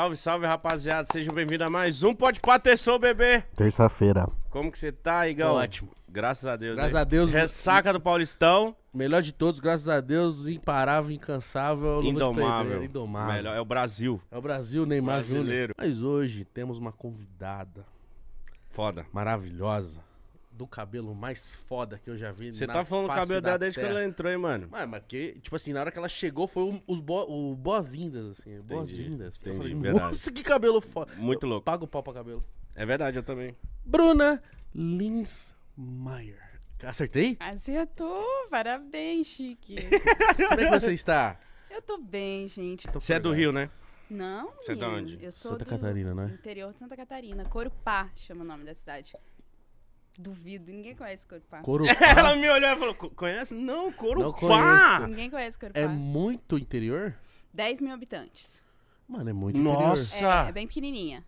Salve, salve, rapaziada. Sejam bem-vindos a mais um Pode Paterson, bebê. Terça-feira. Como que você tá, Igão? Ótimo. Graças a Deus. Graças aí. a Deus. Ressaca do Paulistão. Melhor de todos, graças a Deus, imparável, incansável. Indomável. indomável. Melhor, é o Brasil. É o Brasil, Neymar Brasileiro. Júnior. Mas hoje temos uma convidada. Foda. Maravilhosa do cabelo mais foda que eu já vi. Você tá falando do cabelo dela desde quando ela entrou, hein, mano? Mas, mas que, tipo assim, na hora que ela chegou foi os o boas-vindas, assim. Boas-vindas. Nossa, que cabelo foda. Muito louco. Eu pago pau pra cabelo. É verdade, eu também. Bruna Meyer. Acertei? Acertou. Parabéns, Chique. Como é que você está? Eu tô bem, gente. Tô você é do Rio, né? Não. Você é de onde? Eu sou Santa do Catarina, né? Interior de Santa Catarina. Corupá chama o nome da cidade. Duvido, ninguém conhece Corupá. Corupá. Ela me olhou e falou: conhece? Não, Corupá! Não conheço. Ninguém conhece Corupá. É muito interior? 10 mil habitantes. Mano, é muito interior. Nossa! É, é bem pequenininha.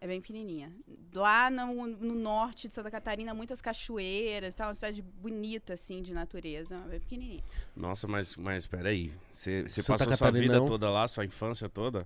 É bem pequenininha. Lá no, no, norte de Santa Catarina, muitas cachoeiras, tá? Uma cidade bonita, assim, de natureza. É bem pequenininha. Nossa, mas, mas peraí. Você passou Catarina sua vida não. É toda lá, sua infância toda?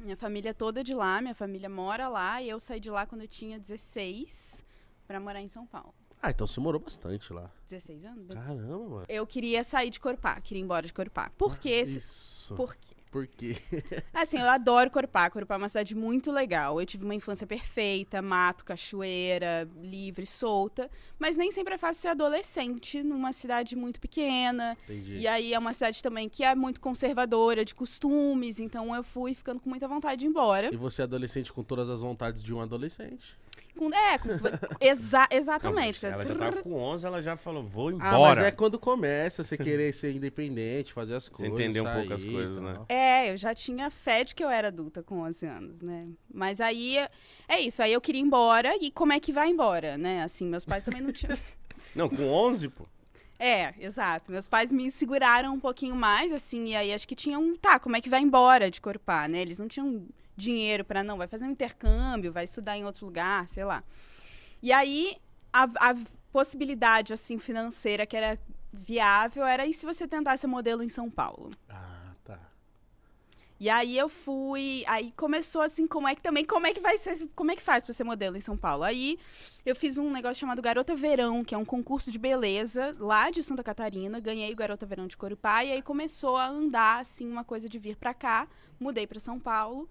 Minha família toda é de lá, minha família mora lá. E eu saí de lá quando eu tinha 16 pra morar em São Paulo. Ah, então você morou bastante lá. 16 anos? Bem... Caramba, mano. Eu queria sair de Corpá, queria ir embora de Corpá. Por ah, quê? Ah, isso. Por quê? Por quê? assim, eu adoro Corpá. Corpá é uma cidade muito legal. Eu tive uma infância perfeita, mato, cachoeira, livre, solta. Mas nem sempre é fácil ser adolescente numa cidade muito pequena. Entendi. E aí é uma cidade também que é muito conservadora de costumes. Então eu fui ficando com muita vontade de ir embora. E você é adolescente com todas as vontades de um adolescente. Com, é, com, exa exatamente. ela já tava tá com 11, ela já falou, vou ah, embora. Ah, mas é quando começa você querer ser independente, fazer as coisas. entender um pouco as coisas, né? É, eu já tinha fé de que eu era adulta com 11 anos, né? Mas aí, é isso, aí eu queria ir embora, e como é que vai embora, né? Assim, meus pais também não tinham... não, com 11, pô. É, exato. Meus pais me seguraram um pouquinho mais, assim, e aí acho que tinham, tá, como é que vai embora de corpar, né? Eles não tinham dinheiro para não, vai fazer um intercâmbio, vai estudar em outro lugar, sei lá. E aí a, a possibilidade assim financeira que era viável era e se você tentasse modelo em São Paulo. Ah, tá. E aí eu fui, aí começou assim, como é que também, como é que vai ser, como é que faz para ser modelo em São Paulo? Aí eu fiz um negócio chamado Garota Verão, que é um concurso de beleza lá de Santa Catarina, ganhei o Garota Verão de Corupá e aí começou a andar assim uma coisa de vir para cá, mudei para São Paulo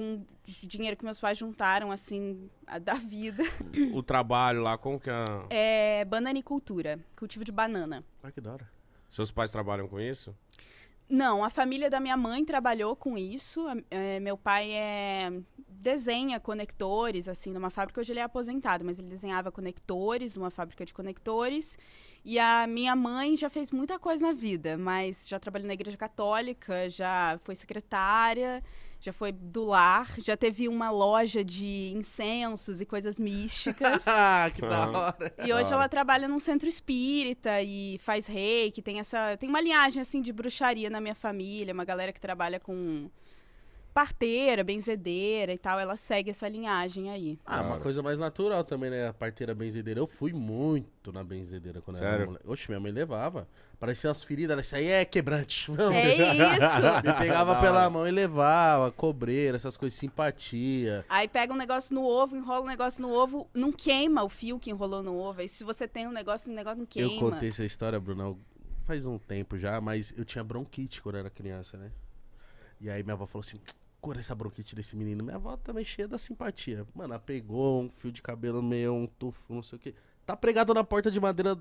com dinheiro que meus pais juntaram, assim, da vida. O trabalho lá, como que é? É bananicultura, cultivo de banana. Ai, ah, que da hora. Seus pais trabalham com isso? Não, a família da minha mãe trabalhou com isso. É, meu pai é, desenha conectores, assim, numa fábrica. Hoje ele é aposentado, mas ele desenhava conectores, uma fábrica de conectores. E a minha mãe já fez muita coisa na vida, mas já trabalhou na igreja católica, já foi secretária já foi do lar, já teve uma loja de incensos e coisas místicas. Ah, que da hora. E hoje ela trabalha num centro espírita e faz reiki, tem essa, tem uma linhagem assim de bruxaria na minha família, uma galera que trabalha com parteira, benzedeira e tal, ela segue essa linhagem aí. Ah, é claro. uma coisa mais natural também, né? A parteira benzedeira. Eu fui muito na benzedeira quando Sério? era mulher. Oxe, minha mãe levava. Parecia umas feridas, ela, isso aí é quebrante. Vamos. É isso! Eu pegava Não. pela mão e levava, cobreira, essas coisas, simpatia. Aí pega um negócio no ovo, enrola um negócio no ovo, não queima o fio que enrolou no ovo. Aí se você tem um negócio, um negócio não queima. Eu contei essa história, Bruno, faz um tempo já, mas eu tinha bronquite quando era criança, né? E aí minha avó falou assim: cor essa bronquite desse menino. Minha avó também cheia da simpatia. Mano, ela pegou um fio de cabelo meio, um tufo, não sei o quê. Tá pregado na porta de madeira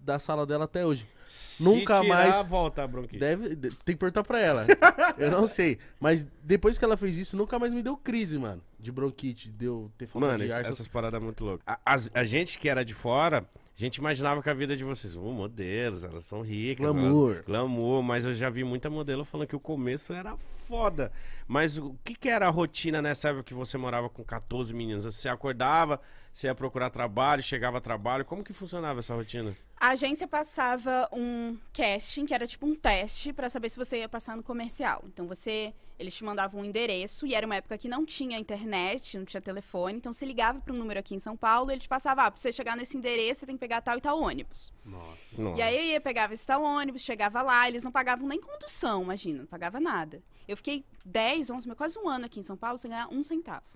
da sala dela até hoje. Se Nunca tirar, mais. volta a bronquite. Deve, tem que perguntar pra ela. eu não sei. Mas depois que ela fez isso, nunca mais me deu crise, mano. De bronquite, deu ter falta de ar. essas paradas é muito loucas. A, a, gente que era de fora, a gente imaginava que a vida de vocês, oh, modelos, elas são ricas. Glamour. Elas, glamour. Mas eu já vi muita modelo falando que o começo era foda. Mas o que, que era a rotina nessa época que você morava com 14 meninas? Você acordava, você ia procurar trabalho, chegava a trabalho. Como que funcionava essa rotina? A agência passava um casting, que era tipo um teste, para saber se você ia passar no comercial. Então você eles te mandavam um endereço e era uma época que não tinha internet, não tinha telefone. Então você ligava para um número aqui em São Paulo e ele te passava: ah, pra você chegar nesse endereço, você tem que pegar tal e tal ônibus. Nossa. Nossa. E aí eu ia, pegava esse tal ônibus, chegava lá, eles não pagavam nem condução, imagina, não pagava nada. Eu fiquei 10, 11, quase um ano aqui em São Paulo sem ganhar um centavo.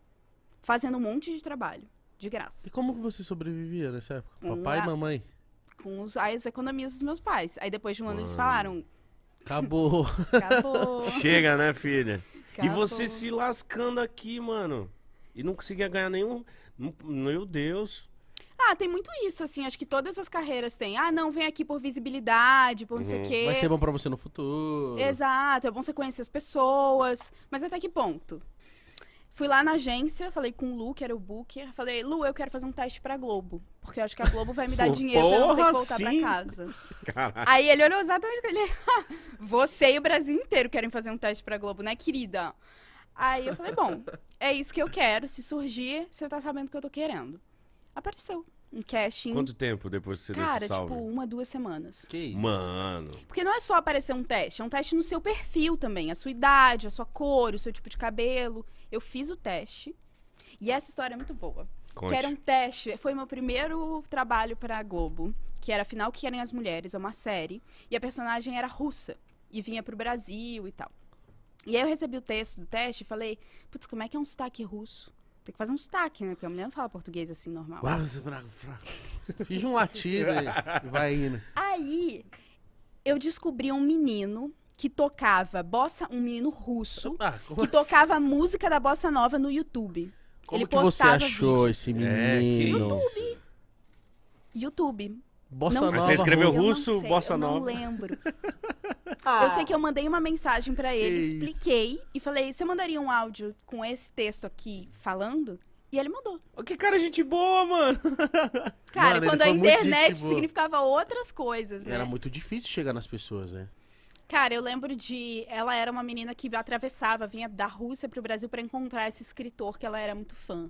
Fazendo um monte de trabalho, de graça. E como você sobrevivia nessa época? Papai um, e mamãe? Com os, as economias dos meus pais. Aí depois de um ano Mano. eles falaram: Acabou. Acabou. Chega, né, filha? Acabou. E você se lascando aqui, mano. E não conseguia ganhar nenhum. Meu Deus. Ah, tem muito isso, assim. Acho que todas as carreiras têm. Ah, não, vem aqui por visibilidade, por não sei o uhum. quê. Vai ser bom pra você no futuro. Exato, é bom você conhecer as pessoas. Mas até que ponto? Fui lá na agência, falei com o Lu, que era o booker. Falei, Lu, eu quero fazer um teste pra Globo. Porque eu acho que a Globo vai me dar dinheiro Porra, pra eu não ter que voltar sim. pra casa. Caraca. Aí ele olhou exatamente ele. Você e o Brasil inteiro querem fazer um teste pra Globo, né, querida? Aí eu falei, bom, é isso que eu quero. Se surgir, você tá sabendo o que eu tô querendo. Apareceu um casting. Quanto tempo depois que você Cara, desse tipo, salve? tipo, uma, duas semanas. Que isso? Mano. Porque não é só aparecer um teste, é um teste no seu perfil também. A sua idade, a sua cor, o seu tipo de cabelo. Eu fiz o teste. E essa história é muito boa. Conte. Que era um teste. Foi meu primeiro trabalho pra Globo. Que era Afinal Que Querem as Mulheres, é uma série. E a personagem era russa. E vinha pro Brasil e tal. E aí eu recebi o texto do teste e falei, putz, como é que é um sotaque russo? tem que fazer um sotaque, né? Porque a mulher não fala português assim normal. Fiz um latido e vai indo. Aí eu descobri um menino que tocava bossa, um menino russo, ah, que assim? tocava música da bossa nova no YouTube. Como Ele que você achou vídeos. esse é, menino? É, YouTube. YouTube. Bossa não, Nova. Você escreveu russo, sei, Bossa eu Nova. Eu não lembro. ah. Eu sei que eu mandei uma mensagem para ele, expliquei e falei: você mandaria um áudio com esse texto aqui falando? E ele mandou. Oh, que cara, gente boa, mano! Cara, mano, quando a internet significava outras coisas, né? Era muito difícil chegar nas pessoas, né? Cara, eu lembro de. Ela era uma menina que atravessava, vinha da Rússia pro Brasil para encontrar esse escritor que ela era muito fã.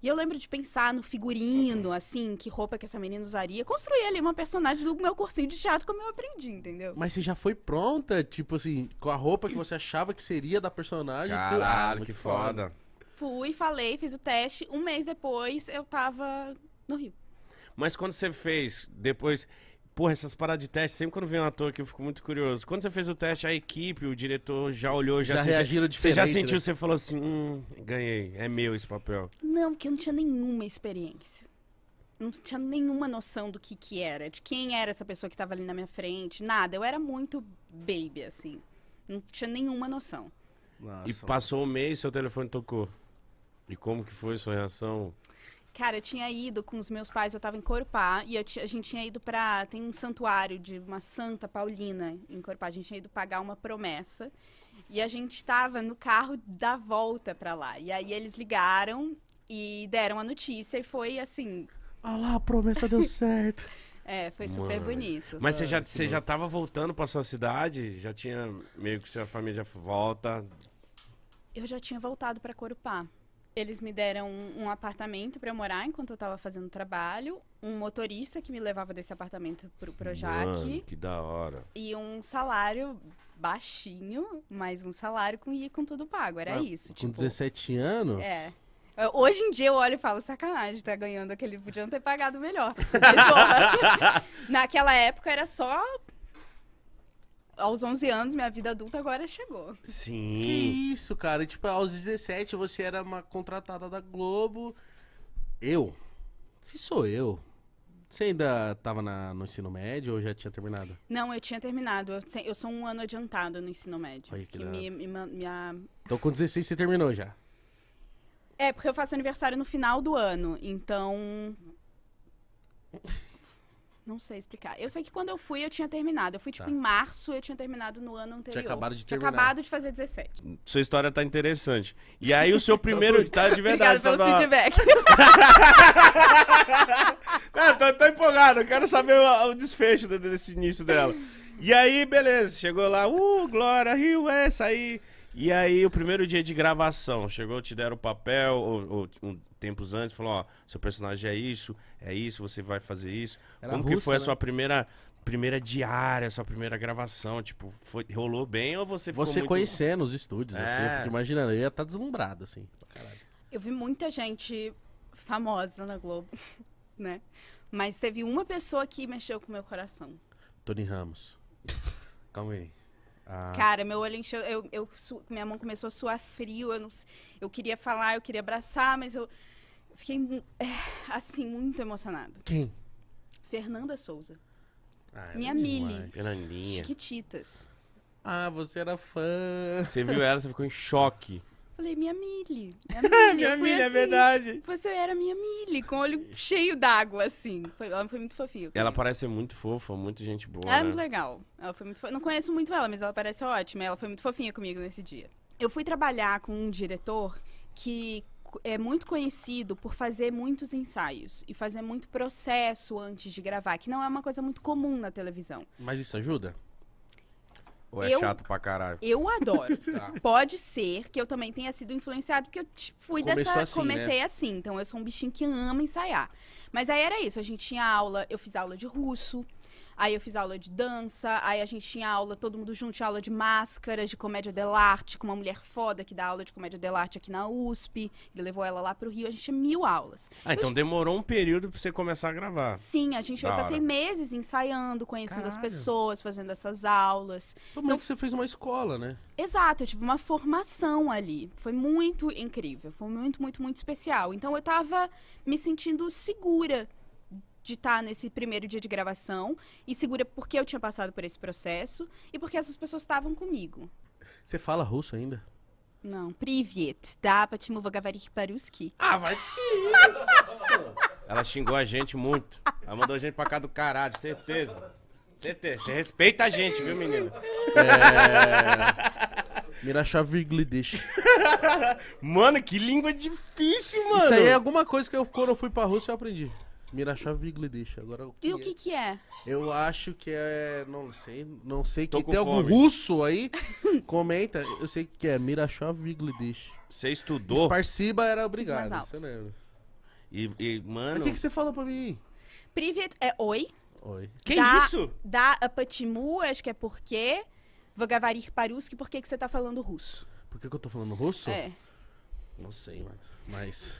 E eu lembro de pensar no figurino, uhum. assim, que roupa que essa menina usaria. Construir ali uma personagem do meu cursinho de teatro como eu aprendi, entendeu? Mas você já foi pronta, tipo assim, com a roupa que você achava que seria da personagem. Caralho, tu... Ah, que foda. foda. Fui, falei, fiz o teste. Um mês depois eu tava no Rio. Mas quando você fez, depois. Porra, essas paradas de teste, sempre quando vem um ator aqui, eu fico muito curioso. Quando você fez o teste, a equipe, o diretor já olhou, já, já reagiram diferente. Você já sentiu, né? você falou assim, hum, ganhei, é meu esse papel. Não, porque eu não tinha nenhuma experiência. Não tinha nenhuma noção do que que era, de quem era essa pessoa que tava ali na minha frente, nada. Eu era muito baby, assim. Não tinha nenhuma noção. Nossa. E passou um mês, seu telefone tocou. E como que foi sua reação? Cara, eu tinha ido com os meus pais, eu tava em Corupá e a gente tinha ido pra. Tem um santuário de uma santa paulina em Corupá. A gente tinha ido pagar uma promessa. E a gente tava no carro da volta pra lá. E aí eles ligaram e deram a notícia, e foi assim. Ah lá, a promessa deu certo. É, foi super Mano. bonito. Mas você ah, já, estava já tava voltando pra sua cidade? Já tinha meio que sua família já volta? Eu já tinha voltado pra Corupá. Eles me deram um, um apartamento para morar enquanto eu estava fazendo trabalho, um motorista que me levava desse apartamento pro Projac. Mano, que da hora. E um salário baixinho, mas um salário com e com tudo pago, era ah, isso. Com tipo, 17 anos? É. Hoje em dia eu olho e falo, sacanagem, tá ganhando aquele, podiam ter pagado melhor. Naquela época era só aos 11 anos, minha vida adulta agora chegou. Sim. Que isso, cara. Tipo, aos 17 você era uma contratada da Globo. Eu? Se sou eu. Você ainda estava no ensino médio ou já tinha terminado? Não, eu tinha terminado. Eu, eu sou um ano adiantada no ensino médio. Olha que que me, me, minha... Então com 16 você terminou já? É, porque eu faço aniversário no final do ano. Então, não sei explicar. Eu sei que quando eu fui, eu tinha terminado. Eu fui, tipo, tá. em março, eu tinha terminado no ano anterior. Tinha acabado de terminar. Tinha acabado de fazer 17. Sua história tá interessante. E aí, o seu primeiro... tá de verdade. Obrigada pelo tá feedback. Não, é, tô, tô empolgado. Eu quero saber o, o desfecho desse início dela. E aí, beleza. Chegou lá. Uh, Glória, Rio, essa é, aí... E aí, o primeiro dia de gravação, chegou, te deram o papel, ou, ou um, tempos antes, falou, ó, seu personagem é isso, é isso, você vai fazer isso. Era Como russa, que foi a né? sua primeira primeira diária, sua primeira gravação, tipo, foi, rolou bem ou você ficou Você muito... conhecendo os estúdios, é. assim, eu é. fico imaginando, eu ia estar tá deslumbrado, assim, Eu vi muita gente famosa na Globo, né? Mas teve uma pessoa que mexeu com o meu coração. Tony Ramos. Calma aí. Ah. Cara, meu olho encheu, eu, eu, minha mão começou a suar frio, eu, não, eu queria falar, eu queria abraçar, mas eu fiquei, é, assim, muito emocionada. Quem? Fernanda Souza. Ah, é minha Mili. Fernandinha. Chiquititas. Ah, você era fã. Você viu ela, você ficou em choque. Falei, minha Mili. Minha Mille, minha é assim, é verdade. Você era minha Mili, com o olho cheio d'água, assim. Foi, ela foi muito fofinha. Ela parece ser muito fofa, muito gente boa. Ela é né? muito legal. Ela foi muito fo... Não conheço muito ela, mas ela parece ótima. Ela foi muito fofinha comigo nesse dia. Eu fui trabalhar com um diretor que é muito conhecido por fazer muitos ensaios e fazer muito processo antes de gravar, que não é uma coisa muito comum na televisão. Mas isso ajuda? Ou é eu, chato pra caralho? Eu adoro. Tá. Pode ser que eu também tenha sido influenciado, porque eu fui Começou dessa. Assim, comecei né? assim. Então eu sou um bichinho que ama ensaiar. Mas aí era isso. A gente tinha aula, eu fiz aula de russo. Aí eu fiz aula de dança, aí a gente tinha aula, todo mundo junto, tinha aula de máscaras, de comédia dell'arte, com uma mulher foda que dá aula de comédia dell'arte aqui na USP. Ele levou ela lá pro Rio, a gente tinha mil aulas. Ah, eu então, então demorou um período pra você começar a gravar. Sim, a gente, da eu passei meses ensaiando, conhecendo Caralho. as pessoas, fazendo essas aulas. Como então, que você fez uma escola, né? Exato, eu tive uma formação ali. Foi muito incrível, foi muito, muito, muito especial. Então eu tava me sentindo segura de estar tá nesse primeiro dia de gravação, e segura porque eu tinha passado por esse processo e porque essas pessoas estavam comigo. Você fala russo ainda? Não, privet, dá pra Gavarik Paruski. Ah, vai que isso! Ela xingou a gente muito. Ela mandou a gente pra cá do caralho, certeza. Certeza. Você respeita a gente, viu, menino? É... Mirachavigglidish. mano, que língua difícil, mano. Isso aí é alguma coisa que eu, quando eu fui pra Rússia, eu aprendi. Mirachá Vigledisha. Agora o que E o que é? que é? Eu acho que é, não sei, não sei Tô que tem algum russo aí. Comenta, eu sei que é Mirachá Vigledisha. Você estudou Esparciba era obrigado, altos. você lembra? e, e, Mas mano... o que, que você fala pra mim? Privet é oi. Oi. Que Da- isso? Da apatimu, acho que é porque. Vogavarir paruski, por que que você tá falando russo? Por que, que eu tô falando russo? É. Não sei, mano. Mas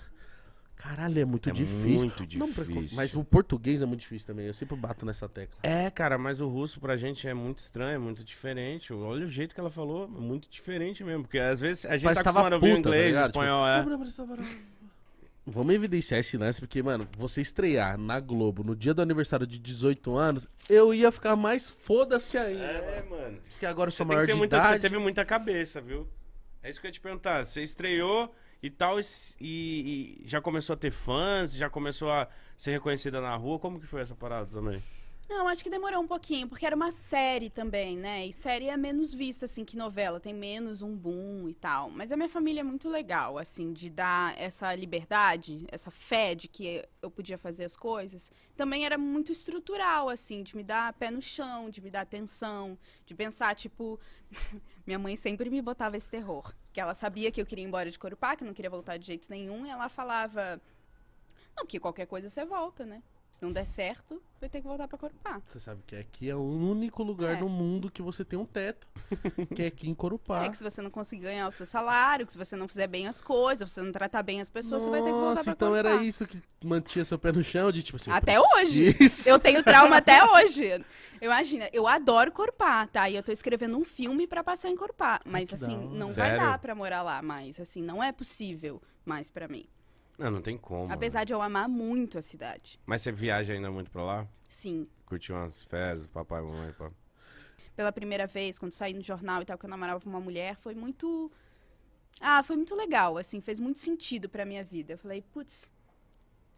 Caralho, é muito é difícil. Muito difícil. Não, mas o português é muito difícil também. Eu sempre bato nessa tecla. É, cara, mas o russo pra gente é muito estranho, é muito diferente. Olha o jeito que ela falou, é muito diferente mesmo. Porque às vezes a gente Parece tá acostumado a ouvir tá inglês, tá espanhol, tipo, é. Vamos evidenciar esse lance, porque, mano, você estrear na Globo no dia do aniversário de 18 anos, eu ia ficar mais foda-se ainda. É, mano. Porque agora eu sou você maior de muita, idade. Você teve muita cabeça, viu? É isso que eu ia te perguntar. Você estreou e tal, e, e, já começou a ter fãs, já começou a ser reconhecida na rua. Como que foi essa parada também? Não, acho que demorou um pouquinho, porque era uma série também, né? E série é menos vista, assim, que novela, tem menos um boom e tal. Mas a minha família é muito legal, assim, de dar essa liberdade, essa fé de que eu podia fazer as coisas. Também era muito estrutural, assim, de me dar pé no chão, de me dar atenção, de pensar, tipo. minha mãe sempre me botava esse terror. Que ela sabia que eu queria ir embora de Corupá, que eu não queria voltar de jeito nenhum, e ela falava. Não, que qualquer coisa você volta, né? Se não der certo, vai ter que voltar pra Corupá. Você sabe que aqui é o único lugar é. no mundo que você tem um teto, que é aqui em Corupá. É que se você não conseguir ganhar o seu salário, que se você não fizer bem as coisas, se você não tratar bem as pessoas, Nossa, você vai ter que voltar pra então Corupá. era isso que mantinha seu pé no chão, de tipo assim, Até hoje! Eu tenho trauma até hoje. Imagina, eu adoro Corupá, tá? E eu tô escrevendo um filme pra passar em Corupá. Mas assim, não Sério? vai dar pra morar lá mais. Assim, não é possível mais pra mim. Não, não tem como. Apesar né? de eu amar muito a cidade. Mas você viaja ainda muito pra lá? Sim. Curtiu umas férias, papai, mamãe, pá. Pela primeira vez, quando saí no jornal e tal, que eu namorava com uma mulher, foi muito. Ah, foi muito legal, assim, fez muito sentido pra minha vida. Eu falei, putz,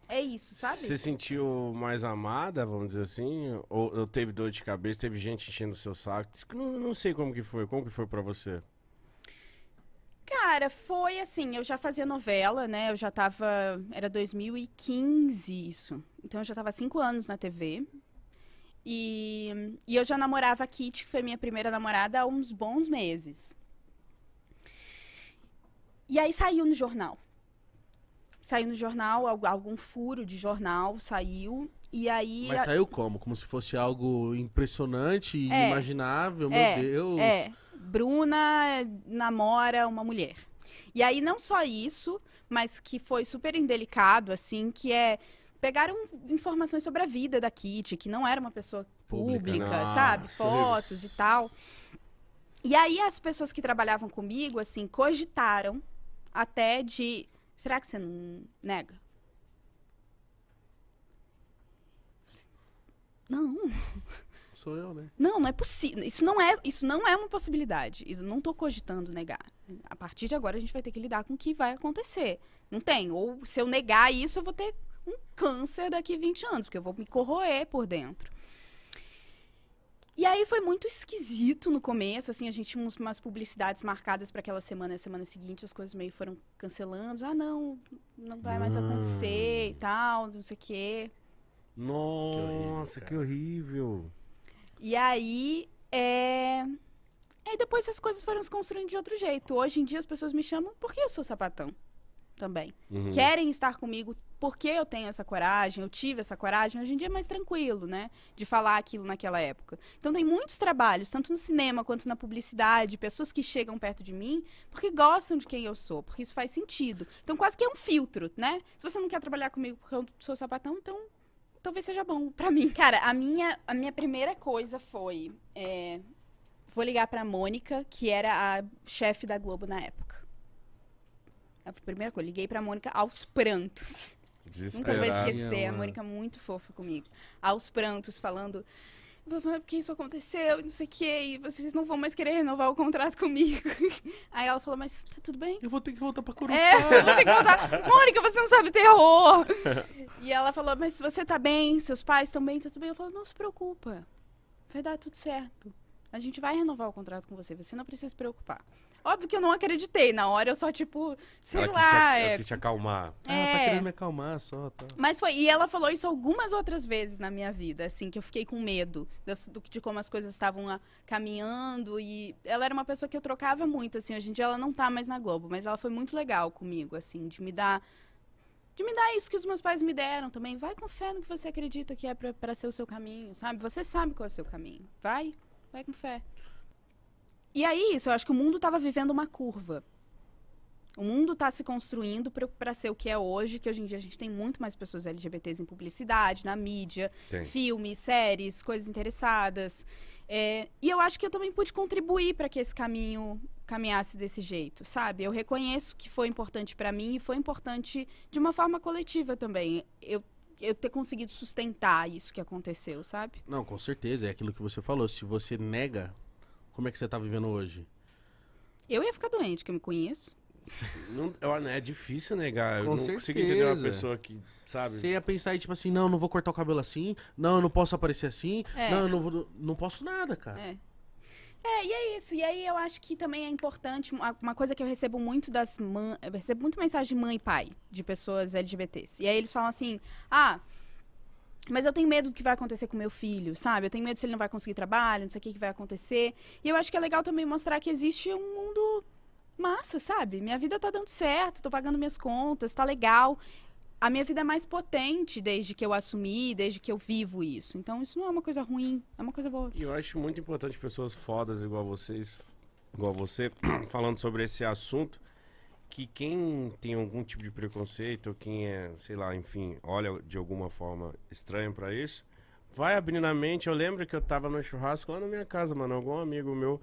é isso, sabe? Você sentiu mais amada, vamos dizer assim? Ou, ou, teve dor de cabeça, teve gente enchendo o seu saco? Não, não sei como que foi, como que foi pra você? Cara, foi assim, eu já fazia novela, né? Eu já tava. Era 2015 isso. Então eu já tava cinco anos na TV. E, e eu já namorava a Kit, que foi minha primeira namorada, há uns bons meses. E aí saiu no jornal. Saiu no jornal, algum furo de jornal saiu. E aí. Mas saiu como? Como se fosse algo impressionante, é. inimaginável, é, meu Deus. É. Bruna namora uma mulher. E aí, não só isso, mas que foi super indelicado, assim, que é. Pegaram informações sobre a vida da Kitty, que não era uma pessoa pública, pública sabe? Fotos e tal. E aí, as pessoas que trabalhavam comigo, assim, cogitaram até de. Será que você não nega? Não sou eu, né? Não, não é possível. Isso não é, isso não é uma possibilidade. Isso não estou cogitando negar. A partir de agora a gente vai ter que lidar com o que vai acontecer. Não tem. Ou se eu negar isso, eu vou ter um câncer daqui 20 anos, porque eu vou me corroer por dentro. E aí foi muito esquisito no começo, assim, a gente tinha umas publicidades marcadas para aquela semana e a semana seguinte, as coisas meio foram cancelando. Ah, não, não vai mais ah. acontecer e tal, não sei o quê. Nossa, que horrível. Que horrível. E aí, é... Aí depois as coisas foram se construindo de outro jeito. Hoje em dia as pessoas me chamam porque eu sou sapatão também. Uhum. Querem estar comigo porque eu tenho essa coragem, eu tive essa coragem. Hoje em dia é mais tranquilo, né? De falar aquilo naquela época. Então tem muitos trabalhos, tanto no cinema quanto na publicidade, pessoas que chegam perto de mim porque gostam de quem eu sou, porque isso faz sentido. Então quase que é um filtro, né? Se você não quer trabalhar comigo porque eu sou sapatão, então talvez seja bom para mim. Cara, a minha, a minha primeira coisa foi. É, vou ligar pra Mônica, que era a chefe da Globo na época. É a primeira coisa, liguei pra Mônica aos prantos. Nunca vou esquecer, a né? Mônica é muito fofa comigo. Aos prantos, falando porque isso aconteceu e não sei o que, e vocês não vão mais querer renovar o contrato comigo. Aí ela falou, mas tá tudo bem? Eu vou ter que voltar pra Curupá. É, eu vou ter que voltar. Mônica, você não sabe terror! e ela falou, mas você tá bem, seus pais estão bem, tá tudo bem? Eu falo, não se preocupa, vai dar tudo certo. A gente vai renovar o contrato com você, você não precisa se preocupar. Óbvio que eu não acreditei. Na hora eu só, tipo, sei ela lá. Quis te, é ela é... quis te acalmar. É... Ah, ela tá é. querendo me acalmar só. Tá. Mas foi. E ela falou isso algumas outras vezes na minha vida, assim, que eu fiquei com medo de, de como as coisas estavam lá, caminhando. E ela era uma pessoa que eu trocava muito, assim. Hoje em dia ela não tá mais na Globo, mas ela foi muito legal comigo, assim, de me dar de me dar isso que os meus pais me deram também. Vai com fé no que você acredita que é para ser o seu caminho, sabe? Você sabe qual é o seu caminho. Vai, vai com fé. E aí, isso, eu acho que o mundo estava vivendo uma curva. O mundo está se construindo para ser o que é hoje, que hoje em dia a gente tem muito mais pessoas LGBTs em publicidade, na mídia, filmes, séries, coisas interessadas. É, e eu acho que eu também pude contribuir para que esse caminho caminhasse desse jeito, sabe? Eu reconheço que foi importante para mim e foi importante de uma forma coletiva também. Eu eu ter conseguido sustentar isso que aconteceu, sabe? Não, com certeza, é aquilo que você falou. Se você nega como é que você tá vivendo hoje? Eu ia ficar doente, que eu me conheço. Não, né, é difícil negar. Com eu não certeza. consigo entender uma pessoa que, sabe? Você ia pensar aí, tipo assim, não, não vou cortar o cabelo assim, não, eu não posso aparecer assim, é. não, eu não, vou, não posso nada, cara. É. É, e é isso. E aí eu acho que também é importante, uma coisa que eu recebo muito das mães, eu recebo muito mensagem de mãe e pai, de pessoas LGBTs. E aí eles falam assim, ah, mas eu tenho medo do que vai acontecer com meu filho, sabe? Eu tenho medo se ele não vai conseguir trabalho, não sei o que, que vai acontecer. E eu acho que é legal também mostrar que existe um mundo massa, sabe? Minha vida tá dando certo, tô pagando minhas contas, tá legal. A minha vida é mais potente desde que eu assumi, desde que eu vivo isso. Então isso não é uma coisa ruim, é uma coisa boa. E eu acho muito importante pessoas fodas igual vocês, igual você, falando sobre esse assunto, que quem tem algum tipo de preconceito, ou quem é, sei lá, enfim, olha de alguma forma estranho para isso, vai abrindo a mente. Eu lembro que eu tava no churrasco lá na minha casa, mano. Algum amigo meu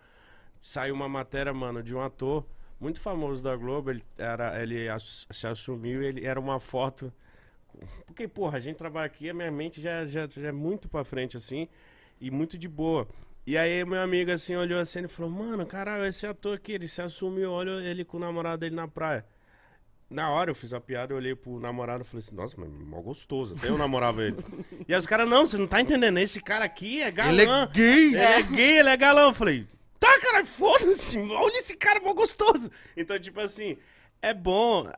saiu uma matéria, mano, de um ator muito famoso da Globo. Ele, era, ele ass se assumiu, ele era uma foto. Porque, porra, a gente trabalha aqui, a minha mente já, já, já é muito pra frente assim e muito de boa. E aí meu amigo assim olhou assim e falou, mano, caralho, esse ator aqui, ele se assumiu, olha ele com o namorado dele na praia. Na hora eu fiz a piada, eu olhei pro namorado e falei assim, nossa, mas mal gostoso, até eu namorava ele. e aí os caras, não, você não tá entendendo, esse cara aqui é galã. Ele é gay. Ele é, gay, ele é galã. Eu falei, tá, cara, foda-se, olha esse cara mal gostoso. Então, tipo assim, é bom.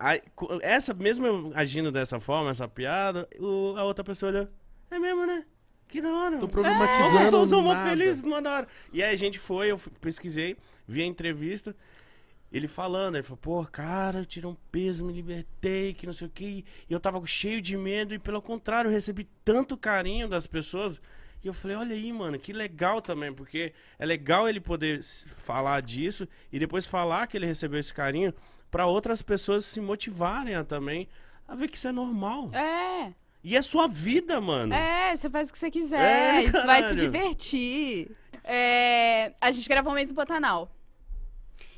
essa, mesmo eu agindo dessa forma, essa piada, a outra pessoa olhou, é mesmo, né? Que da hora. Tô é, problematizando. É, gostosão, feliz, numa da hora. E aí a gente foi, eu pesquisei, vi a entrevista. Ele falando, ele falou, pô, cara, eu tirei um peso, me libertei, que não sei o que. E eu tava cheio de medo, e pelo contrário, eu recebi tanto carinho das pessoas. E eu falei, olha aí, mano, que legal também, porque é legal ele poder falar disso e depois falar que ele recebeu esse carinho para outras pessoas se motivarem a, também a ver que isso é normal. É. E é sua vida, mano. É, você faz o que você quiser. É, vai se divertir. É, a gente gravou um mês no Pantanal.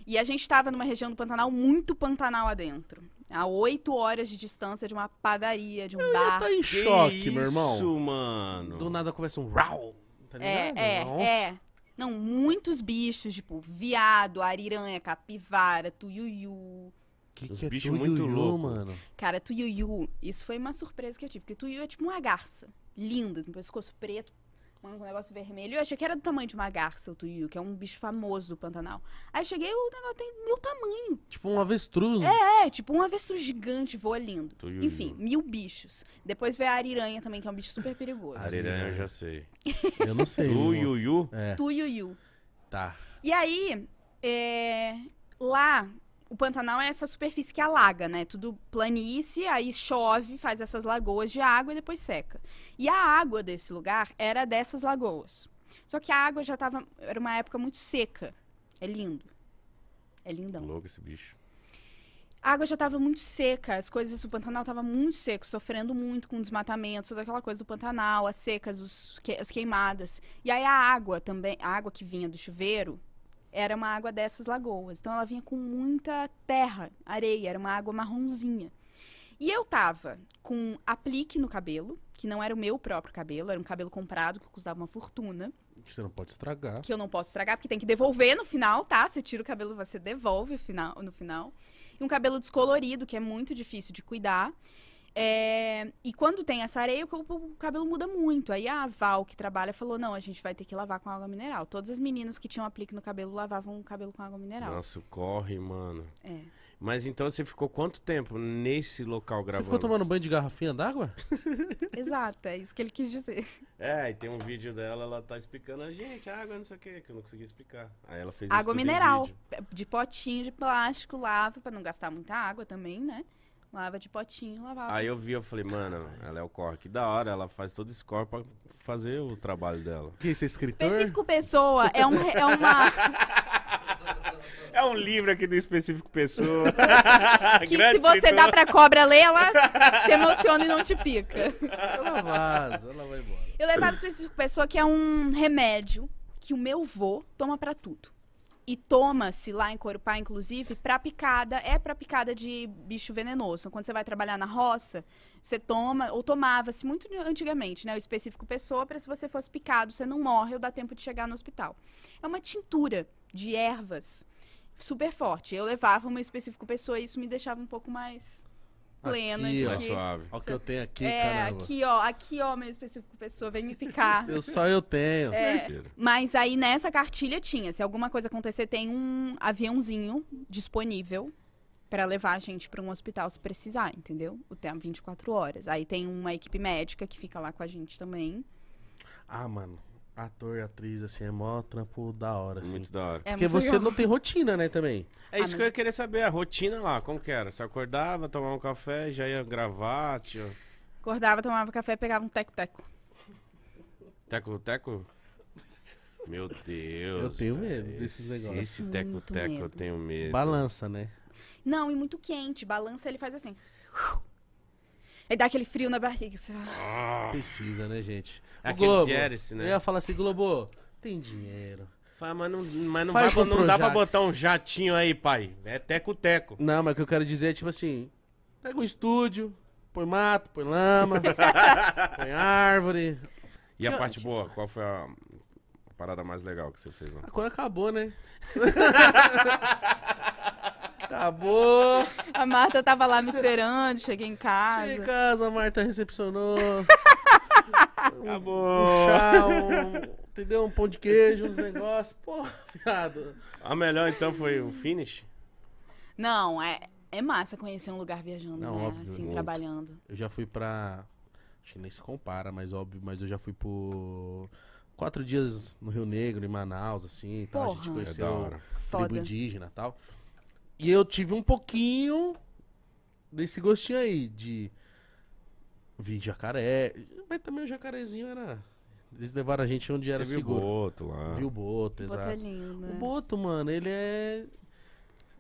E a gente estava numa região do Pantanal muito Pantanal adentro. A oito horas de distância de uma padaria, de um eu bar. Tá em choque, meu irmão. Isso, mano. Do nada começa um rau. Tá é, ligado? É, Nossa. é. Não, muitos bichos, tipo, viado, ariranha, capivara, tuiuiu. Que Os que é bichos é muito loucos. mano. Cara, tuiuiu, isso foi uma surpresa que eu tive. Porque tuiuiu é tipo uma garça. Linda, com pescoço preto, um negócio vermelho. Eu achei que era do tamanho de uma garça, o tuiuiu, que é um bicho famoso do Pantanal. Aí cheguei, o negócio tem mil tamanho. Tipo um avestruz. É, é tipo um avestruz gigante, voa lindo. Tuiuiu. Enfim, mil bichos. Depois veio a ariranha também, que é um bicho super perigoso. Ariranha eu já sei. Eu não sei. Tuiuiu? É. Tuiuiu. Tá. E aí, é... lá o Pantanal é essa superfície que alaga, né? Tudo planície, aí chove, faz essas lagoas de água e depois seca. E a água desse lugar era dessas lagoas. Só que a água já estava. Era uma época muito seca. É lindo. É lindão. Louco esse bicho. A água já estava muito seca, as coisas do Pantanal estava muito seco, sofrendo muito com desmatamento, toda aquela coisa do Pantanal, as secas, os, as queimadas. E aí a água também, a água que vinha do chuveiro, era uma água dessas lagoas. Então ela vinha com muita terra, areia, era uma água marronzinha. E eu tava com aplique no cabelo, que não era o meu próprio cabelo, era um cabelo comprado que custava uma fortuna. Que você não pode estragar. Que eu não posso estragar, porque tem que devolver no final, tá? Você tira o cabelo, você devolve no final. E um cabelo descolorido, que é muito difícil de cuidar. É, e quando tem essa areia, o, cabelo muda muito. Aí a Val, que trabalha, falou: não, a gente vai ter que lavar com água mineral. Todas as meninas que tinham aplique no cabelo lavavam o cabelo com água mineral. Nossa, corre, mano. É. Mas então você ficou quanto tempo nesse local gravando? Você ficou tomando banho de garrafinha d'água? Exato, é isso que ele quis dizer. É, e tem um vídeo dela, ela tá explicando a gente, ah, água não sei o que, que eu não consegui explicar. Aí ela fez Água mineral, é, de potinho de plástico, lava, para não gastar muita água também, né? Lava de potinho, lavava. Aí eu vi, eu falei, mano, ela é o corre, que da hora, ela faz todo esse corre pra fazer o trabalho dela. Que isso, é escritor? Específico Pessoa é, um, é uma... É um livro aqui do Específico Pessoa. que Grande se você escritor. dá pra cobra ler, ela se emociona e não te pica. Ela vaza, ela vai embora. Eu levava o Específico Pessoa, que é um remédio que o meu vô toma pra tudo e toma-se lá em Corupá, inclusive, para picada, é para picada de bicho venenoso. Então, quando você vai trabalhar na roça, você toma, ou tomava-se muito antigamente, né? O específico pessoa, para se você fosse picado, você não morre ou dá tempo de chegar no hospital. É uma tintura de ervas super forte. Eu levava uma específico pessoa e isso me deixava um pouco mais plena. Aqui, de suave. Olha o que eu tenho aqui, é, caramba. Aqui, ó. Aqui, ó, meu específico pessoa, vem me picar. eu só eu tenho. É, mas aí nessa cartilha tinha, se alguma coisa acontecer, tem um aviãozinho disponível para levar a gente para um hospital se precisar, entendeu? O tempo 24 horas. Aí tem uma equipe médica que fica lá com a gente também. Ah, mano ator, atriz, assim, é mó trampo da hora, assim. Muito da hora. É Porque você legal. não tem rotina, né, também. É isso que eu ia querer saber, a rotina lá, como que era? Você acordava, tomava um café, já ia gravar, tio? Acordava, tomava café, pegava um teco-teco. Teco-teco? Meu Deus. Eu tenho medo velho. desses negócios. Esse Muito teco-teco eu tenho medo. Balança, né? Não, e muito quente. Balança, ele faz assim. Aí dá aquele frio na barriga. Assim, ah. Precisa, né, gente? O Aquele Globo, Gérice, né? Eu ia falar assim, Globo, tem dinheiro. Fala, mas não, mas não, vai- não dá pra botar um jatinho aí, pai. É teco-teco. Não, mas o que eu quero dizer é tipo assim: pega um estúdio, põe mato, põe lama, põe árvore. E a tipo, parte tipo, boa, qual foi a parada mais legal que você fez lá? Agora ah, acabou, né? Acabou. A Marta tava lá me esperando, cheguei em casa. Cheguei em casa, a Marta recepcionou. Acabou. Um chá, um, entendeu? Um pão de queijo, uns negócios. Pô, viado. A melhor então foi o finish? Não, é, é massa conhecer um lugar viajando, Não, né? Óbvio, assim, muito. trabalhando. Eu já fui pra. Acho que nem se compara, mas óbvio, mas eu já fui por quatro dias no Rio Negro, em Manaus, assim, e tal. A gente conheceu é o indígena e tal. E eu tive um pouquinho desse gostinho aí de vi jacaré, mas também o jacarezinho era eles levaram a gente onde era Você seguro. Viu o Boto lá. Viu o Boto, é exato. Boto é lindo, o é. Boto, mano, ele é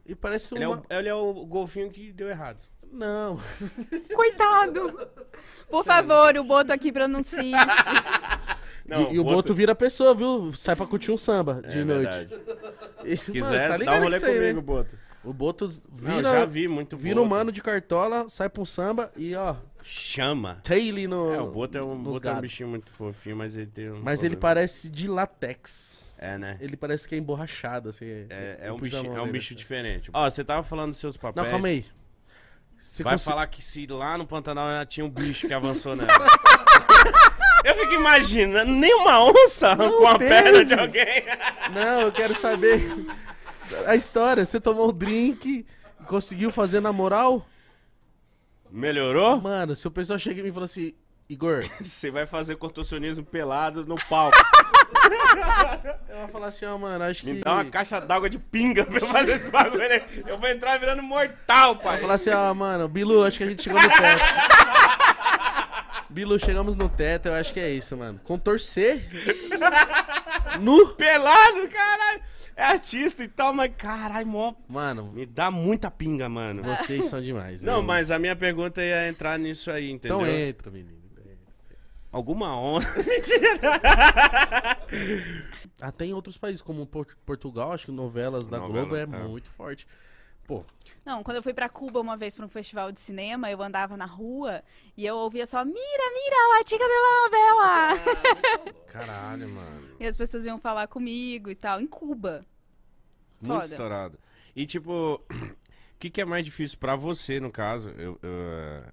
e parece um ele, é o, ele é o golfinho que deu errado. Não. Coitado. Por favor, o Boto aqui pronuncia. Não, e, e o Boto... Boto vira pessoa, viu? Sai pra curtir um samba de é, noite. Verdade. Se quiser, tá dá um rolê aí, comigo, né? Boto. O Boto vira. Não, já vi muito Vira humano de cartola, sai pro samba e, ó. Chama. Tail no. É, o Boto é um, Boto é um bichinho muito fofinho, mas ele tem um. Mas problema. ele parece de latex. É, né? Ele parece que é emborrachado, assim. É, é um, bicho, é um bicho assim. diferente. Ó, você tava falando dos seus papéis. Não, calma aí. Você Vai falar que se lá no Pantanal já tinha um bicho que avançou nela. Eu fico imaginando, nenhuma onça com a perna de alguém. Não, eu quero saber a história, você tomou um drink, e conseguiu fazer na moral? Melhorou? Mano, se o pessoal chega e me fala assim, Igor... Você vai fazer contorcionismo pelado no palco. Eu vou falar assim, ó, mano, acho Me que... Me dá uma caixa d'água de pinga pra eu fazer esse bagulho aí. Eu vou entrar virando mortal, pai. Eu vou falar assim, ó, mano, Bilu, acho que a gente chegou no teto. Bilu, chegamos no teto, eu acho que é isso, mano. Contorcer... Nu? Pelado, caralho! é artista e tal, mas caralho, mó. Mano. Me dá muita pinga, mano. Vocês são demais. Não, mas a minha pergunta ia entrar nisso aí, entendeu? Então entra, menino. Alguma onda. Mentira! Até em outros países, como Portugal, acho que novelas da Novela, Globo é, é, muito forte. Pô. Não, quando eu fui para Cuba uma vez para um festival de cinema, eu andava na rua e eu ouvia só mira, mira, a tica de la novela. Caralho, mano. E as pessoas vinham falar comigo e tal, em Cuba. Muito estourado. E tipo, o que, que é mais difícil para você, no caso? Eu, eu, é,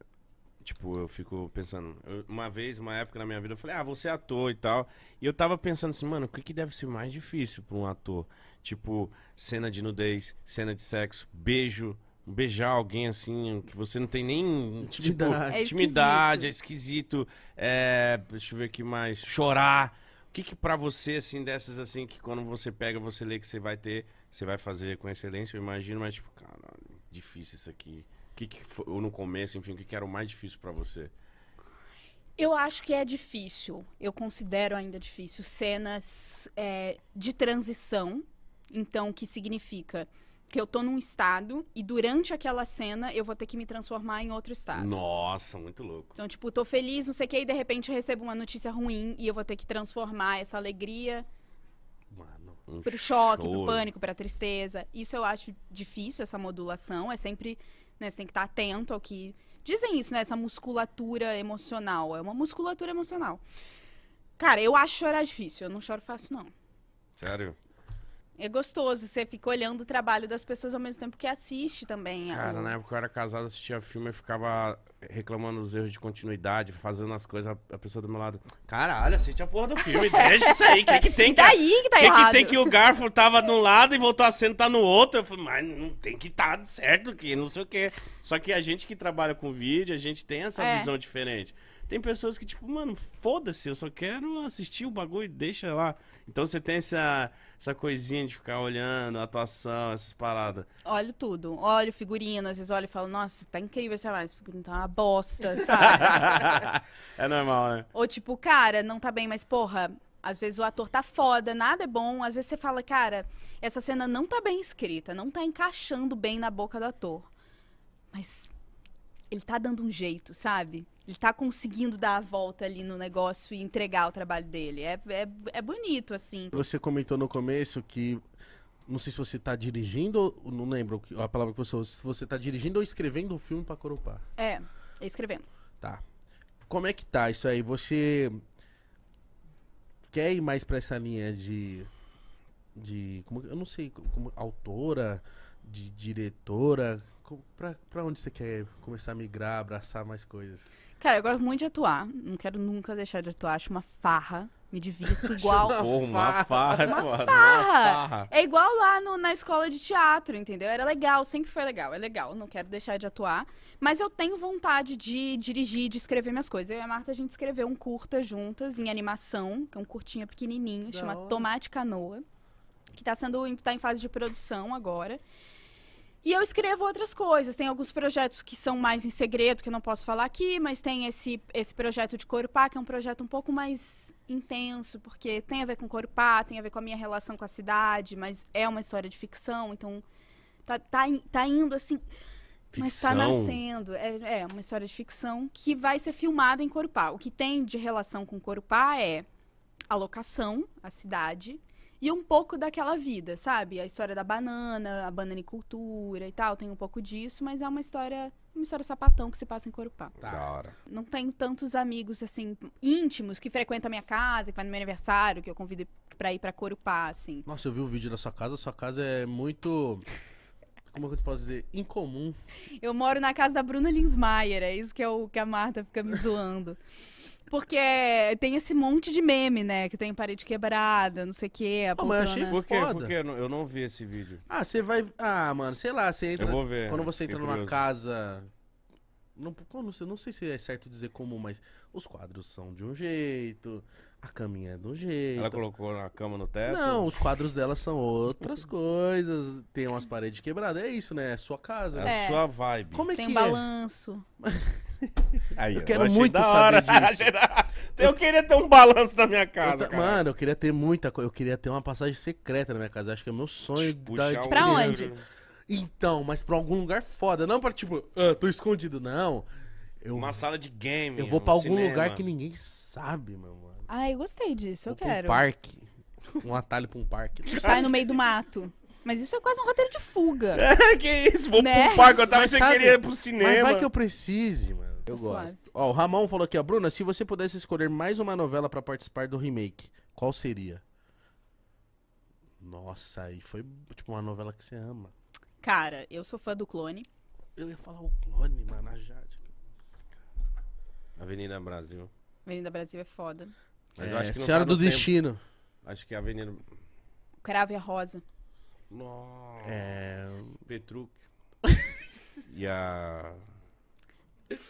tipo, eu fico pensando. Eu, uma vez, uma época na minha vida, eu falei, ah, você é ator e tal. E eu tava pensando assim, mano, o que, que deve ser mais difícil para um ator? Tipo, cena de nudez, cena de sexo, beijo, beijar alguém assim, que você não tem nem tipo, intimidade, tipo, é, intimidade, é esquisito. é esquisito. É, deixa eu ver aqui mais. Chorar. O que que pra você, assim, dessas assim, que quando você pega, você lê que você vai ter, você vai fazer com excelência, eu imagino, mas tipo, cara, difícil isso aqui. O que que foi, ou no começo, enfim, o que que era o mais difícil para você? Eu acho que é difícil, eu considero ainda difícil, cenas é, de transição, então, o que significa? que eu tô num estado e durante aquela cena eu vou ter que me transformar em outro estado. Nossa, muito louco. Então, tipo, tô feliz, não sei o que, e de repente eu recebo uma notícia ruim e eu vou ter que transformar essa alegria Mano, um pro choque, choro. pro pânico, pra tristeza. Isso eu acho difícil, essa modulação. É sempre, né, você tem que estar tá atento ao que. Dizem isso, né? Essa musculatura emocional. É uma musculatura emocional. Cara, eu acho chorar difícil. Eu não choro fácil, não. Sério? É gostoso, você fica olhando o trabalho das pessoas ao mesmo tempo que assiste também. É Cara, na época eu era casado, assistia filme e ficava reclamando dos erros de continuidade, fazendo as coisas, a pessoa do meu lado, caralho, assiste a porra do filme, deixa isso aí, o que, que tem que... Daí tá que tá que errado. que tem que o garfo tava de um lado e voltou a sentar tá no outro? Eu falei, mas não tem que tá certo que não sei o quê. Só que a gente que trabalha com vídeo, a gente tem essa é. visão diferente. Tem pessoas que, tipo, mano, foda-se, eu só quero assistir o bagulho, deixa lá. Então você tem essa, essa coisinha de ficar olhando, atuação, essas paradas. Olho tudo. Olho figurino, às vezes olho e falo, nossa, tá incrível essa mais, figurino tá uma bosta, sabe? é normal, né? Ou tipo, cara, não tá bem, mas porra, às vezes o ator tá foda, nada é bom. Às vezes você fala, cara, essa cena não tá bem escrita, não tá encaixando bem na boca do ator. Mas ele tá dando um jeito, sabe? ele tá conseguindo dar a volta ali no negócio e entregar o trabalho dele. É, é, é bonito, assim. Você comentou no começo que. Não sei se você tá dirigindo, não lembro a palavra que você usou. Se você tá dirigindo ou escrevendo um filme para Corupá. É, escrevendo. Tá. Como é que tá isso aí? Você quer ir mais para essa linha de de como, eu não sei como autora de diretora para onde você quer começar a migrar abraçar mais coisas Cara, eu gosto muito de atuar. Não quero nunca deixar de atuar. Acho uma farra. Me divirto igual. uma farra, uma farra. Uma farra. É igual lá no, na escola de teatro, entendeu? Era legal, sempre foi legal, é legal. Não quero deixar de atuar. Mas eu tenho vontade de dirigir, de escrever minhas coisas. Eu e a Marta, a gente escreveu um curta juntas, em animação, que é um curtinha pequenininho, chama Tomate Canoa, que está sendo, tá em fase de produção agora. E eu escrevo outras coisas. Tem alguns projetos que são mais em segredo, que eu não posso falar aqui, mas tem esse, esse projeto de Corupá, que é um projeto um pouco mais intenso, porque tem a ver com Corupá, tem a ver com a minha relação com a cidade, mas é uma história de ficção, então tá, tá, tá indo assim. Ficção. Mas tá nascendo. É, é, uma história de ficção que vai ser filmada em Corupá. O que tem de relação com Corupá é a locação, a cidade, e um pouco daquela vida, sabe? A história da banana, a bananicultura e tal, tem um pouco disso, mas é uma história uma história sapatão que se passa em Corupá. Tá. Da hora. Não tenho tantos amigos, assim, íntimos que frequentam a minha casa, que vai no meu aniversário, que eu convido pra ir pra Corupá, assim. Nossa, eu vi o um vídeo da sua casa, sua casa é muito... Como é que eu posso dizer? Incomum. Eu moro na casa da Bruna Linsmaier, é isso que, eu, é que a Marta fica me zoando. Porque é, tem esse monte de meme, né? Que tem parede quebrada, não sei o quê. Ah, mas eu achei Foda. Por quê? Eu não- Eu não vi esse vídeo. Ah, você vai. Ah, mano, sei lá, você entra. Eu vou ver, Quando você entra numa curioso. casa. Não, como- não sei- se é certo dizer como, mas os quadros são de um jeito, a caminha é do jeito. Ela colocou a cama no teto? Não, os quadros dela são outras coisas. Tem umas paredes quebradas. É isso, né? É a sua casa. É a é. sua vibe. Como é Tem um que é? balanço. Aí, eu quero eu muito saber disso. eu queria ter um balanço na minha casa, eu, então, Mano, eu queria ter muita coisa. Eu queria ter uma passagem secreta na minha casa. Acho que é meu sonho. Da... Um pra onde? Então, mas pra algum lugar foda. Não pra tipo, ah, tô escondido. Não. Eu, uma sala de game. Eu vou pra algum cinema. lugar que ninguém sabe, meu mano. Ai, gostei disso. Vou eu quero. Um parque. Um atalho pra um parque. Sai no meio do mato. Mas isso é quase um roteiro de fuga. É, que isso, vou né? pro parque, eu tava sem querer ir pro cinema. Mas vai que eu precise, mano. Eu tá gosto. Suave. Ó, o Ramon falou aqui, ó, Bruna, se você pudesse escolher mais uma novela para participar do remake, qual seria? Nossa, aí foi tipo uma novela que você ama. Cara, eu sou fã do Clone. Eu ia falar o Clone, mano, a Jade. Avenida Brasil. Avenida Brasil é foda. Mas é, eu acho que é, Senhora tá do tempo. Destino. Acho que a Avenida. Crave a Rosa. Nossa. É... Petruc. e a.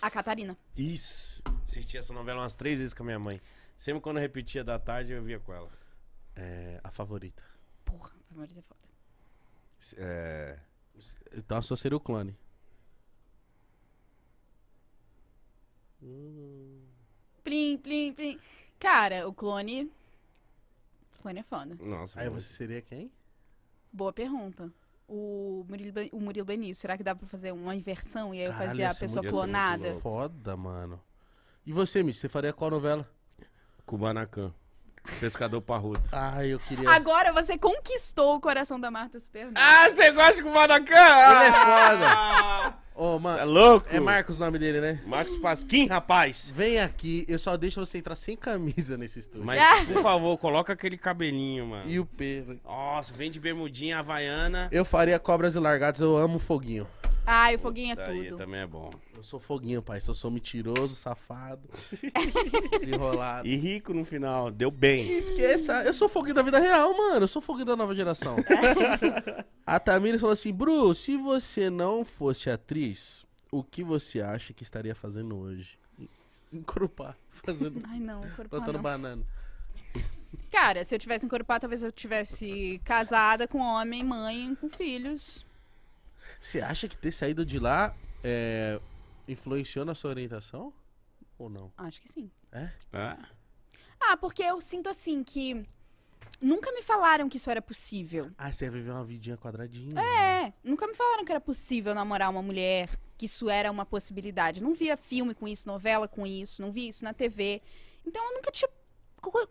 A Catarina. Isso. Assisti essa novela umas três vezes com a minha mãe. Sempre quando eu repetia da tarde, eu via com ela. É, a favorita. Porra, a favorita é foda. É... Então tá, a sua seria o clone. Hum. Plim, plim, plim. Cara, o clone. O clone é foda. Nossa, Aí você seria quem? Boa pergunta. O Murilo, o Murilo Benício, será que dá pra fazer uma inversão e aí eu fazer fazia a pessoa é clonada? é Foda, mano. E você, Mitch, você faria qual novela? Kubanacan. Pescador parrudo. Ah, eu queria. Agora você conquistou o coração da Marta Super. Ah, você gosta de Kubanacan? Ele é foda. Ah! Ô, oh, mano. É louco? É Marcos o nome dele, né? Marcos Pasquim, rapaz. Vem aqui, eu só deixo você entrar sem camisa nesse estúdio. Mas, por favor, coloca aquele cabelinho, mano. E o pelo. Nossa, vem de bermudinha havaiana. Eu faria cobras e largados, eu amo foguinho. Ai, o foguinho é Tá aí, tudo. também é bom. Eu sou foguinho, pai. Se eu sou mentiroso, safado, desenrolado. E rico no final, deu bem. Esqueça, eu sou foguinho da vida real, mano. Eu sou foguinho da nova geração. a Tamires falou assim: Bru, se você não fosse atriz, o que você acha que estaria fazendo hoje? Encorupar. fazendo, Ai, não, Encorupar plantando não. banana. Cara, se eu tivesse encorupado, talvez eu tivesse casada com homem, mãe, com filhos. Você acha que ter saído de lá é, influenciou na sua orientação? Ou não? Acho que sim. É? é? é? Ah, porque eu sinto assim que. Nunca me falaram que isso era possível. Ah, você ia viver uma vidinha quadradinha. É, né? nunca me falaram que era possível namorar uma mulher, que isso era uma possibilidade. Não via filme com isso, novela com isso, não via isso na TV. Então eu nunca tinha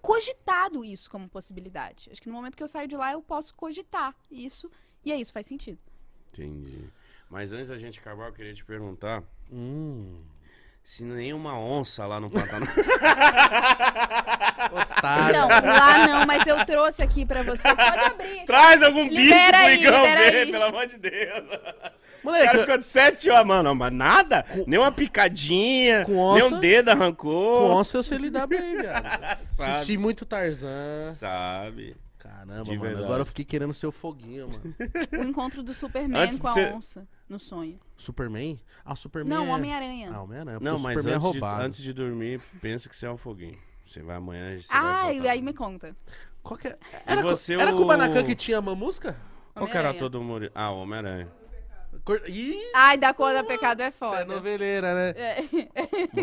cogitado isso como possibilidade. Acho que no momento que eu saio de lá eu posso cogitar isso, e aí é isso faz sentido. Entendi. Mas antes da gente acabar, eu queria te perguntar. Hum. Se nenhuma onça lá no Pantanal. Otário. Não, lá não, mas eu trouxe aqui pra você. Pode abrir. Traz algum libera bicho pro ver, aí. pelo amor de Deus. Moleque, o cara ficou de sete horas, mano. Mas nada? Com... Nem uma picadinha, onça, nem um dedo arrancou. Com onça eu sei lidar bem, viado. Assisti muito Tarzan. Sabe. Caramba, de mano. Verdade. Agora eu fiquei querendo ser o foguinho, mano. o encontro do Superman antes com a onça no sonho. Superman? Ah, Superman. Não, é... Homem-Aranha. Ah, Homem-Aranha. Não, mas Superman é antes, é de, antes de dormir, pensa que você é um foguinho. Você vai amanhã. Você ah, vai e aí me conta. Qual que é? Era, você, era o... Kubanacan que tinha uma música? Qual que era todo mundo? Ah, Homem-Aranha. Isso. Ai, da cor da pecado é, é foda. Você é noveleira, né? É.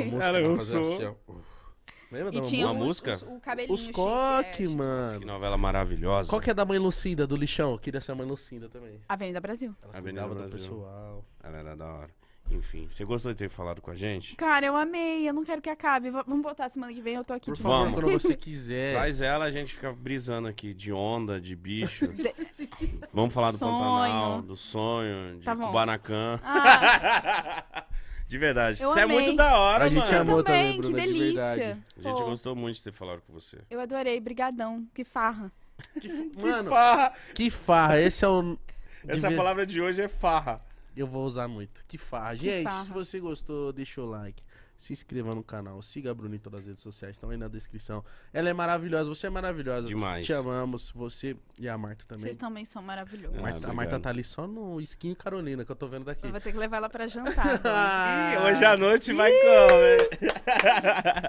Uma música eu sou. Assim, Lembra e da tinha uma os, música? Os, os, o cabelinho Os coque, é, mano. Que novela maravilhosa. Qual que é da mãe Lucinda, do lixão? Eu queria ser a mãe Lucinda também. Avenida Brasil. Ela Avenida do Brasil. pessoal. Ela era da hora. Enfim, você gostou de ter falado com a gente? Cara, eu amei, eu não quero que acabe. V vamos botar semana que vem, eu tô aqui Por de quando você quiser. Traz ela, a gente fica brisando aqui de onda, de bicho. vamos falar do Pantanal, do sonho, de tá Kubanacan. Ah. De verdade. Eu é amei. é muito da hora, a gente amou também, também Bruna, que delícia. De a gente Pô. gostou muito de ter falado com você. Eu adorei, brigadão. Que farra. Que, que mano, farra. Que farra. Esse é o... Essa de... palavra de hoje é farra. Eu vou usar muito. Que farra. Que gente, farra. se você gostou, deixa o like se inscreva no canal, siga a Bruni nas todas as redes sociais, estão aí na descrição. Ela é maravilhosa, você é maravilhosa. Demais. Te amamos, você e a Marta também. Vocês também são maravilhosos. Ah, a Marta tá ali só no skin Carolina, que eu tô vendo daqui. Eu vou ter que levar ela pra jantar. hoje à noite vai comer.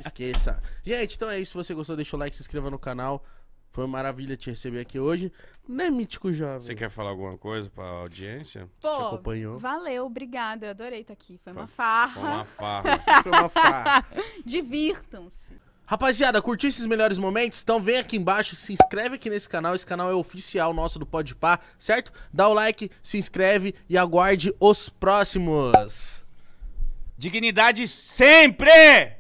Esqueça. Gente, então é isso. Se você gostou, deixa o like, se inscreva no canal. Foi uma maravilha te receber aqui hoje. Né, Mítico Jovem? Você quer falar alguma coisa pra audiência? Pô, te acompanhou? valeu, obrigado, Eu adorei estar aqui. Foi, foi uma farra. Foi uma farra. foi uma farra. Divirtam-se. Rapaziada, curtiu esses melhores momentos? Então vem aqui embaixo, se inscreve aqui nesse canal. Esse canal é oficial nosso do Podpah, certo? Dá o like, se inscreve e aguarde os próximos. Dignidade sempre!